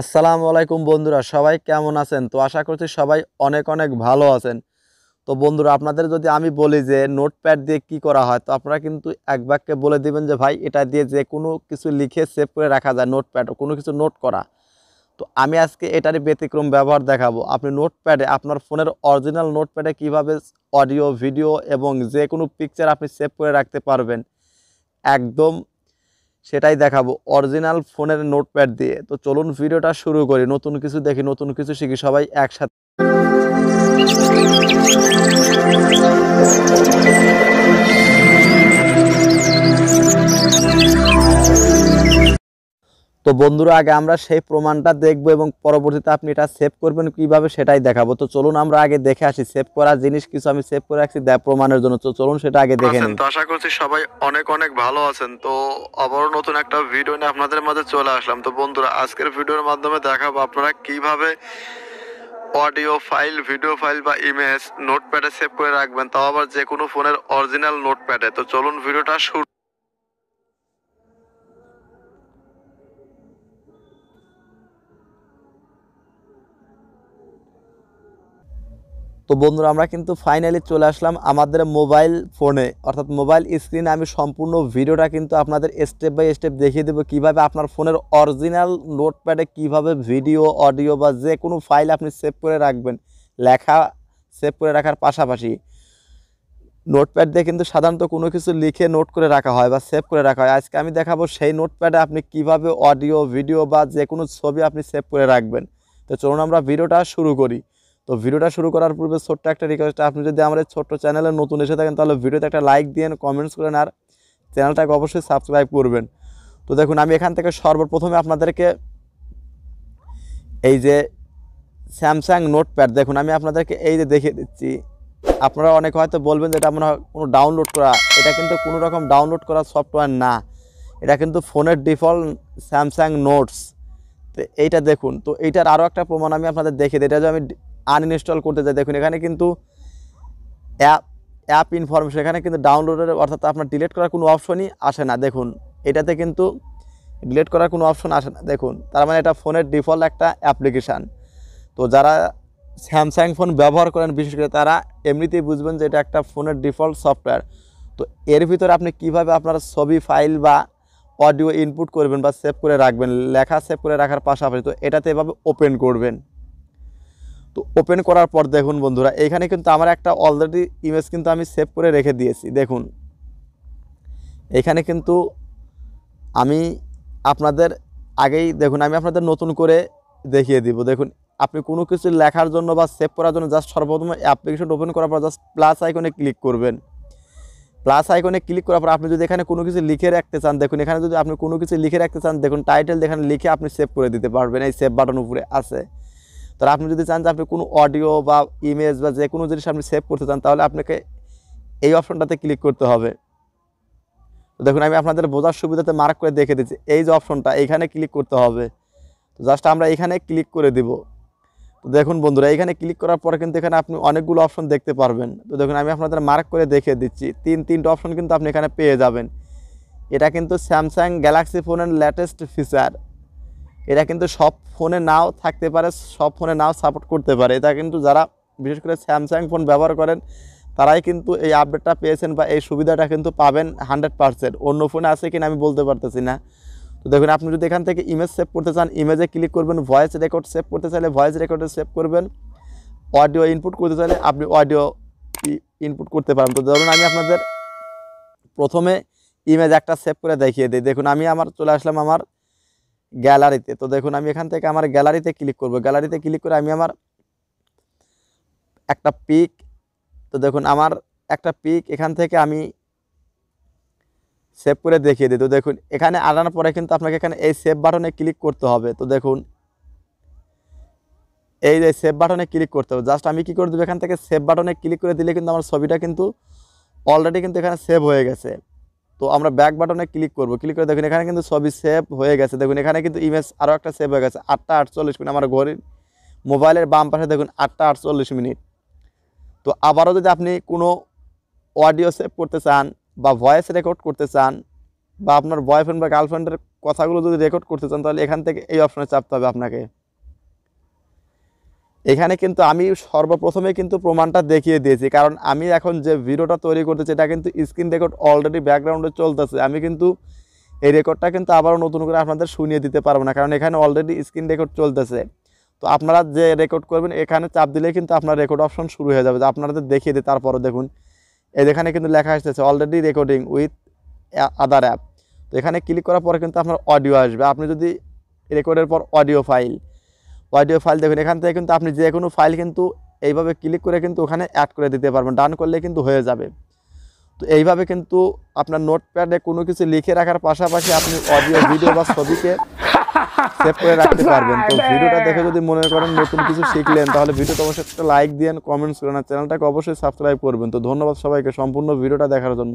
আসসালামু আলাইকুম বন্ধুরা সবাই কেমন আছেন তো আশা করছি সবাই অনেক অনেক ভালো আছেন তো বন্ধুরা আপনাদের যদি আমি বলি যে নোটপ্যাড দিয়ে কি করা হয় তো আপনারা কিন্তু এক বাক্যে বলে দিবেন যে ভাই এটা দিয়ে যে কোনো কিছু লিখে সেভ করে রাখা যায় নোটপ্যাড কোনো কিছু নোট করা তো আমি আজকে এটারই ব্যতিক্রম ব্যবহার দেখাবো আপনি নোটপ্যাডে আপনার ফোনের অরিজিনাল নোটপ্যাডে কিভাবে অডিও ভিডিও এবং যে কোনো পিকচার আপনি সেভ করে রাখতে পারবেন একদম সেটাই দেখাবো অরিজিনাল ফোনের নোটপ্যাড দিয়ে তো চলুন ভিডিওটা শুরু করি নতুন কিছু দেখি নতুন কিছু শিখি সবাই একসাথে তো বন্ধুরা আগে আমরা সেই প্রমাণটা দেখব এবং পরবর্তীতে আপনি এটা সেভ করবেন কিভাবে সেটাই দেখাবো তো চলুন আমরা আগে দেখে আসি সেভ করা জিনিস কিছু আমি সেভ করে রাখছি প্রমাণের জন্য তো চলুন সেটা আগে দেখে নিন তো আশা করছি সবাই অনেক অনেক ভালো আছেন তো আবারও নতুন একটা ভিডিও নিয়ে আপনাদের মাঝে চলে আসলাম তো বন্ধুরা আজকের ভিডিওর মাধ্যমে দেখাবো আপনারা কিভাবে অডিও ফাইল ভিডিও ফাইল বা ইমেজ নোটপ্যাডে সেভ করে রাখবেন তাও আবার যে কোনো ফোনের অরিজিনাল নোটপ্যাডে তো চলুন ভিডিওটা শুরু তো বন্ধুরা আমরা কিন্তু ফাইনালি চলে আসলাম আমাদের মোবাইল ফোনে অর্থাৎ মোবাইল স্ক্রিনে আমি সম্পূর্ণ ভিডিওটা কিন্তু আপনাদের স্টেপ বাই স্টেপ দেখিয়ে দেবো কীভাবে আপনার ফোনের অরিজিনাল নোটপ্যাডে কিভাবে ভিডিও অডিও বা যে কোনো ফাইল আপনি সেভ করে রাখবেন লেখা সেভ করে রাখার পাশাপাশি নোটপ্যাড দিয়ে কিন্তু সাধারণত কোনো কিছু লিখে নোট করে রাখা হয় বা সেভ করে রাখা হয় আজকে আমি দেখাবো সেই নোটপ্যাডে আপনি কিভাবে অডিও ভিডিও বা যে কোনো ছবি আপনি সেভ করে রাখবেন তো চলুন আমরা ভিডিওটা শুরু করি তো ভিডিওটা শুরু করার পূর্বে ছোট্ট একটা রিকোয়েস্ট আপনি যদি আমাদের ছোট্ট চ্যানেলে নতুন এসে থাকেন তাহলে ভিডিওতে একটা লাইক দিন কমেন্টস করেন আর চ্যানেলটাকে অবশ্যই সাবস্ক্রাইব করবেন তো দেখুন আমি এখান থেকে সর্বপ্রথমে আপনাদেরকে এই যে স্যামসাং নোটপ্যাড দেখুন আমি আপনাদেরকে এই যে দেখিয়ে দিচ্ছি আপনারা অনেক হয়তো বলবেন যে এটা আমরা কোনো ডাউনলোড করা এটা কিন্তু কোনো রকম ডাউনলোড করা সফটওয়্যার না এটা কিন্তু ফোনের ডিফল্ট স্যামসাং নোটস তো এইটা দেখুন তো এইটার আরও একটা প্রমাণ আমি আপনাদের দেখে দিই এটা যে আমি আনইনস্টল করতে যায় দেখুন এখানে কিন্তু অ্যাপ অ্যাপ ইনফরমেশন এখানে কিন্তু ডাউনলোডের অর্থাৎ আপনার ডিলেট করার কোনো অপশনই আসে না দেখুন এটাতে কিন্তু ডিলেট করার কোনো অপশন আসে না দেখুন তার মানে এটা ফোনের ডিফল্ট একটা অ্যাপ্লিকেশান তো যারা স্যামসাং ফোন ব্যবহার করেন বিশেষ করে তারা এমনিতেই বুঝবেন যে এটা একটা ফোনের ডিফল্ট সফটওয়্যার তো এর ভিতরে আপনি কিভাবে আপনার ছবি ফাইল বা অডিও ইনপুট করবেন বা সেভ করে রাখবেন লেখা সেভ করে রাখার পাশাপাশি তো এটাতে এভাবে ওপেন করবেন তো ওপেন করার পর দেখুন বন্ধুরা এখানে কিন্তু আমার একটা অলরেডি ইমেজ কিন্তু আমি সেভ করে রেখে দিয়েছি দেখুন এখানে কিন্তু আমি আপনাদের আগেই দেখুন আমি আপনাদের নতুন করে দেখিয়ে দিব দেখুন আপনি কোনো কিছু লেখার জন্য বা সেভ করার জন্য জাস্ট সর্বপ্রথম অ্যাপ্লিকেশন ওপেন করার পর জাস্ট প্লাস আইকনে ক্লিক করবেন প্লাস আইকনে ক্লিক করার পর আপনি যদি এখানে কোনো কিছু লিখে রাখতে চান দেখুন এখানে যদি আপনি কোনো কিছু লিখে রাখতে চান দেখুন টাইটেল এখানে লিখে আপনি সেভ করে দিতে পারবেন এই সেভ বাটন উপরে আছে তার আপনি যদি চান যে আপনি কোনো অডিও বা ইমেজ বা যে কোনো জিনিস আপনি সেভ করতে চান তাহলে আপনাকে এই অপশনটাতে ক্লিক করতে হবে তো দেখুন আমি আপনাদের বোঝার সুবিধাতে মার্ক করে দেখে দিচ্ছি এই যে অপশনটা এখানে ক্লিক করতে হবে তো জাস্ট আমরা এখানে ক্লিক করে দিব তো দেখুন বন্ধুরা এখানে ক্লিক করার পরে কিন্তু এখানে আপনি অনেকগুলো অপশন দেখতে পারবেন তো দেখুন আমি আপনাদের মার্ক করে দেখিয়ে দিচ্ছি তিন তিনটা অপশন কিন্তু আপনি এখানে পেয়ে যাবেন এটা কিন্তু স্যামসাং গ্যালাক্সি ফোনের লেটেস্ট ফিচার এটা কিন্তু সব ফোনে নাও থাকতে পারে সব ফোনে নাও সাপোর্ট করতে পারে এটা কিন্তু যারা বিশেষ করে স্যামসাং ফোন ব্যবহার করেন তারাই কিন্তু এই আপডেটটা পেয়েছেন বা এই সুবিধাটা কিন্তু পাবেন হান্ড্রেড পারসেন্ট অন্য ফোনে আছে কিনা আমি বলতে পারতেছি না তো দেখুন আপনি যদি এখান থেকে ইমেজ সেভ করতে চান ইমেজে ক্লিক করবেন ভয়েস রেকর্ড সেভ করতে চাইলে ভয়েস রেকর্ডে সেভ করবেন অডিও ইনপুট করতে চাইলে আপনি অডিও ইনপুট করতে পারেন তো ধরুন আমি আপনাদের প্রথমে ইমেজ একটা সেভ করে দেখিয়ে দিই দেখুন আমি আমার চলে আসলাম আমার গ্যালারিতে তো দেখুন আমি এখান থেকে আমার গ্যালারিতে ক্লিক করব গ্যালারিতে ক্লিক করে আমি আমার একটা পিক তো দেখুন আমার একটা পিক এখান থেকে আমি সেভ করে দেখিয়ে দিই তো দেখুন এখানে আনার পরে কিন্তু আপনাকে এখানে এই সেভ বাটনে ক্লিক করতে হবে তো দেখুন এই যে সেভ বাটনে ক্লিক করতে হবে জাস্ট আমি কি করে দেবো এখান থেকে সেভ বাটনে ক্লিক করে দিলে কিন্তু আমার ছবিটা কিন্তু অলরেডি কিন্তু এখানে সেভ হয়ে গেছে তো আমরা ব্যাক বাটনে ক্লিক করব ক্লিক করে দেখুন এখানে কিন্তু সবই সেভ হয়ে গেছে দেখুন এখানে কিন্তু ইমেজ আরও একটা সেভ হয়ে গেছে আটটা আটচল্লিশ মিনিট আমার ঘরের মোবাইলের বাম পাশে দেখুন আটটা আটচল্লিশ মিনিট তো আবারও যদি আপনি কোনো অডিও সেভ করতে চান বা ভয়েস রেকর্ড করতে চান বা আপনার বয়ফ্রেন্ড বা গার্লফ্রেন্ডের কথাগুলো যদি রেকর্ড করতে চান তাহলে এখান থেকে এই অপশানে চাপতে হবে আপনাকে এখানে কিন্তু আমি সর্বপ্রথমে কিন্তু প্রমাণটা দেখিয়ে দিয়েছি কারণ আমি এখন যে ভিডিওটা তৈরি করতেছি এটা কিন্তু স্ক্রিন রেকর্ড অলরেডি ব্যাকগ্রাউন্ডে চলতেছে আমি কিন্তু এই রেকর্ডটা কিন্তু আবারও নতুন করে আপনাদের শুনিয়ে দিতে পারবো না কারণ এখানে অলরেডি স্ক্রিন রেকর্ড চলতেছে তো আপনারা যে রেকর্ড করবেন এখানে চাপ দিলে কিন্তু আপনার রেকর্ড অপশন শুরু হয়ে যাবে আপনাদের দেখিয়ে দিই তারপরে দেখুন এই যেখানে কিন্তু লেখা আসতেছে already recording with other app তো এখানে ক্লিক করার পরে কিন্তু আপনার অডিও আসবে আপনি যদি রেকর্ডের পর অডিও ফাইল অডিও ফাইল দেখুন এখান থেকে কিন্তু আপনি যে কোনো ফাইল কিন্তু এইভাবে ক্লিক করে কিন্তু ওখানে অ্যাড করে দিতে পারবেন ডান করলে কিন্তু হয়ে যাবে তো এইভাবে কিন্তু আপনার নোটপ্যাডে কোনো কিছু লিখে রাখার পাশাপাশি আপনি অডিও ভিডিও বা ছবিকে সেভ করে রাখতে পারবেন তো ভিডিওটা দেখে যদি মনে করেন নতুন কিছু শিখলেন তাহলে ভিডিওটা অবশ্যই একটা লাইক দিন কমেন্টস করেন আর চ্যানেলটাকে অবশ্যই সাবস্ক্রাইব করবেন তো ধন্যবাদ সবাইকে সম্পূর্ণ ভিডিওটা দেখার জন্য